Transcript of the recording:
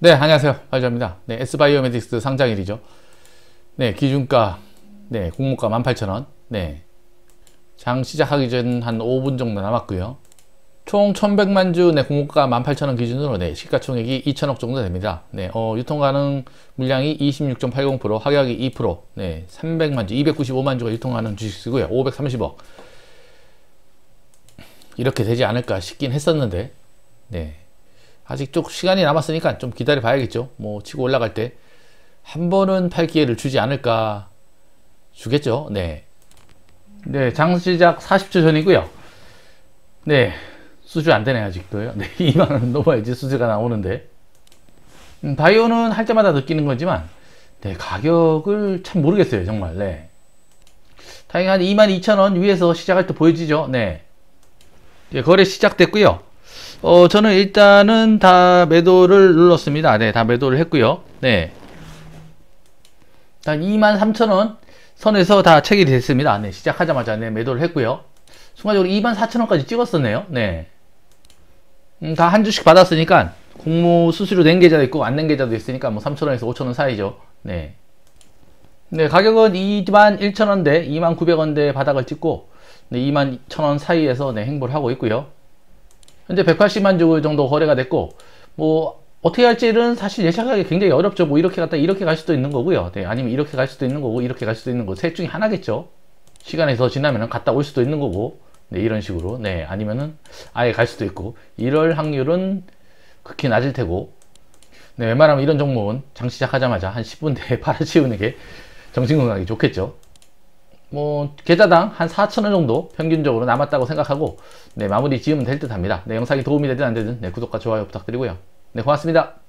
네, 안녕하세요. 발자입니다. 네, S바이오메딕스 상장일이죠. 네, 기준가, 네, 공모가 18,000원. 네. 장 시작하기 전 한 5분 정도 남았고요. 총 1,100만 주, 네, 공모가 18,000원 기준으로, 네, 시가총액이 2천억 정도 됩니다. 네, 어, 유통 가능 물량이 26.80%, 하격이 2%, 네, 300만 주, 295만 주가 유통 가능 주식이고요. 530억. 이렇게 되지 않을까 싶긴 했었는데, 네. 아직 좀 시간이 남았으니까 좀 기다려 봐야겠죠. 뭐 치고 올라갈 때 한 번은 팔 기회를 주지 않을까 주겠죠. 네. 네, 장 시작 40초 전이고요. 네. 수주 안 되네 아직도요. 네, 2만 원 넘어야지 수주가 나오는데. 음, 바이오는 할 때마다 느끼는 거지만 네, 가격을 참 모르겠어요, 정말. 네. 다행히 한 22,000원 위에서 시작할 때 보여지죠. 네. 네 거래 시작됐고요. 어, 저는 일단은 다 매도를 눌렀습니다. 네, 다 매도를 했고요. 네. 23,000원 선에서 다 체결이 됐습니다. 네, 시작하자마자 네, 매도를 했고요. 순간적으로 24,000원까지 찍었었네요. 네. 음, 다 한 주씩 받았으니까 공모 수수료 낸 계좌도 있고 안 낸 계좌도 있으니까 뭐 3,000원에서 5,000원 사이죠. 네. 네, 가격은 21,000원대, 29,000원대 바닥을 찍고 네, 21,000원 사이에서 네, 행보를 하고 있고요. 현재 180만 주 정도 거래가 됐고 뭐 어떻게 할지는 사실 예측하기 굉장히 어렵죠. 뭐 이렇게 갔다 이렇게 갈 수도 있는 거고요. 네, 아니면 이렇게 갈 수도 있는 거고 이렇게 갈 수도 있는 거셋 중에 하나겠죠. 시간이 더 지나면 갔다 올 수도 있는 거고 네, 이런 식으로 네 아니면은 아예 갈 수도 있고 이럴 확률은 극히 낮을 테고 네, 웬만하면 이런 종목은 장 시작하자마자 한 10분 내에 팔아치우는 게 정신건강에 좋겠죠. 뭐 계좌당 한 4천원 정도 평균적으로 남았다고 생각하고 네 마무리 지으면 될 듯 합니다. 네 영상이 도움이 되든 안 되든 네 구독과 좋아요 부탁드리고요. 네 고맙습니다.